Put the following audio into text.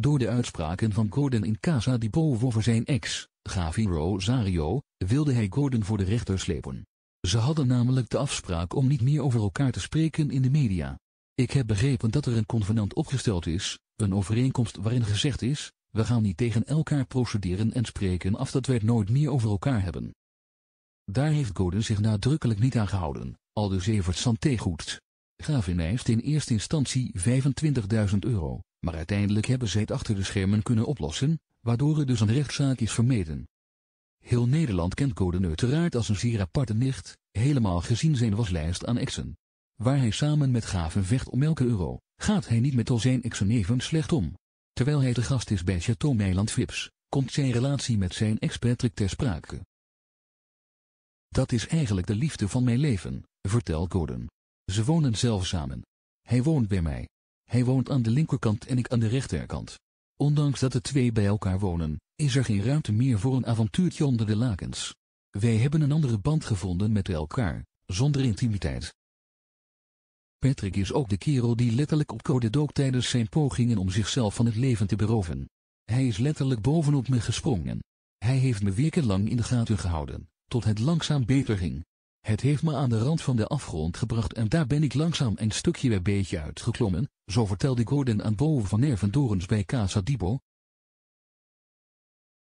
Door de uitspraken van Gordon in Casa di Povo over zijn ex, Gavi Rosario, wilde hij Gordon voor de rechter slepen. Ze hadden namelijk de afspraak om niet meer over elkaar te spreken in de media. Ik heb begrepen dat er een convenant opgesteld is, een overeenkomst waarin gezegd is, we gaan niet tegen elkaar procederen en spreken af dat wij het nooit meer over elkaar hebben. Daar heeft Gordon zich nadrukkelijk niet aan gehouden, al dus Evert Santé goed. eist in eerste instantie 25.000 euro. Maar uiteindelijk hebben zij het achter de schermen kunnen oplossen, waardoor er dus een rechtszaak is vermeden. Heel Nederland kent Coden uiteraard als een zeer aparte nicht, helemaal gezien zijn waslijst aan exen. Waar hij samen met Gaven vecht om elke euro, gaat hij niet met al zijn exen even slecht om. Terwijl hij te gast is bij Chateau Meiland Vips, komt zijn relatie met zijn ex Patrick ter sprake. Dat is eigenlijk de liefde van mijn leven, vertelt Coden. Ze wonen zelf samen. Hij woont bij mij, hij woont aan de linkerkant en ik aan de rechterkant. Ondanks dat de twee bij elkaar wonen, is er geen ruimte meer voor een avontuurtje onder de lakens. Wij hebben een andere band gevonden met elkaar, zonder intimiteit. Patrick is ook de kerel die letterlijk op code dook tijdens zijn pogingen om zichzelf van het leven te beroven. Hij is letterlijk bovenop me gesprongen. Hij heeft me wekenlang in de gaten gehouden, tot het langzaam beter ging. Het heeft me aan de rand van de afgrond gebracht en daar ben ik langzaam een stukje bij beetje uitgeklommen, zo vertelde Gordon aan boven van Ervendorens bij Casa Dibo,